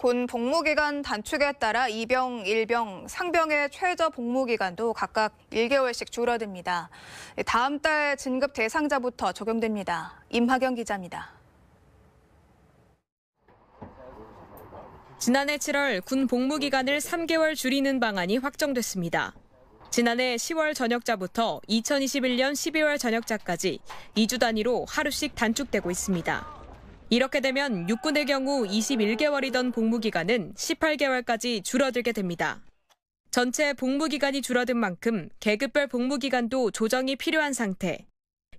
본 복무기간 단축에 따라 이병, 일병, 상병의 최저 복무기간도 각각 1개월씩 줄어듭니다. 다음 달 진급 대상자부터 적용됩니다. 임하경 기자입니다. 지난해 7월 군 복무기간을 3개월 줄이는 방안이 확정됐습니다. 지난해 10월 전역자부터 2021년 12월 전역자까지 2주 단위로 하루씩 단축되고 있습니다. 이렇게 되면 육군의 경우 21개월이던 복무기간은 18개월까지 줄어들게 됩니다. 전체 복무기간이 줄어든 만큼 계급별 복무기간도 조정이 필요한 상태.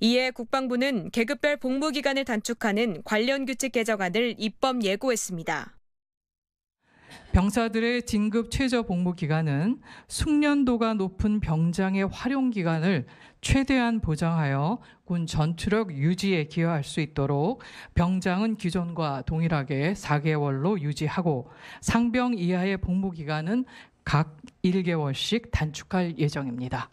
이에 국방부는 계급별 복무기간을 단축하는 관련 규칙 개정안을 입법 예고했습니다. 병사들의 진급 최저 복무 기간은 숙련도가 높은 병장의 활용 기간을 최대한 보장하여 군 전투력 유지에 기여할 수 있도록 병장은 기존과 동일하게 4개월로 유지하고 상병 이하의 복무 기간은 각 1개월씩 단축할 예정입니다.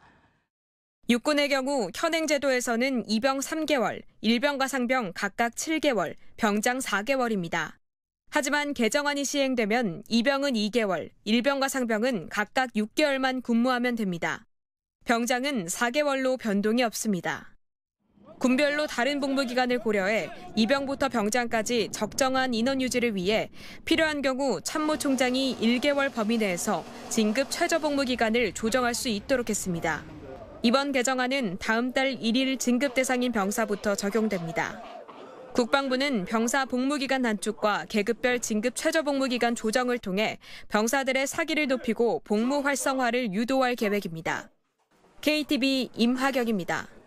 육군의 경우 현행 제도에서는 이병 3개월, 일병과 상병 각각 7개월, 병장 4개월입니다. 하지만 개정안이 시행되면 이병은 2개월, 일병과 상병은 각각 6개월만 근무하면 됩니다. 병장은 4개월로 변동이 없습니다. 군별로 다른 복무 기간을 고려해 이병부터 병장까지 적정한 인원 유지를 위해 필요한 경우 참모총장이 1개월 범위 내에서 진급 최저 복무 기간을 조정할 수 있도록 했습니다. 이번 개정안은 다음 달 1일 진급 대상인 병사부터 적용됩니다. 국방부는 병사 복무기간 단축과 계급별 진급 최저 복무기간 조정을 통해 병사들의 사기를 높이고 복무 활성화를 유도할 계획입니다. KTV 임하경입니다.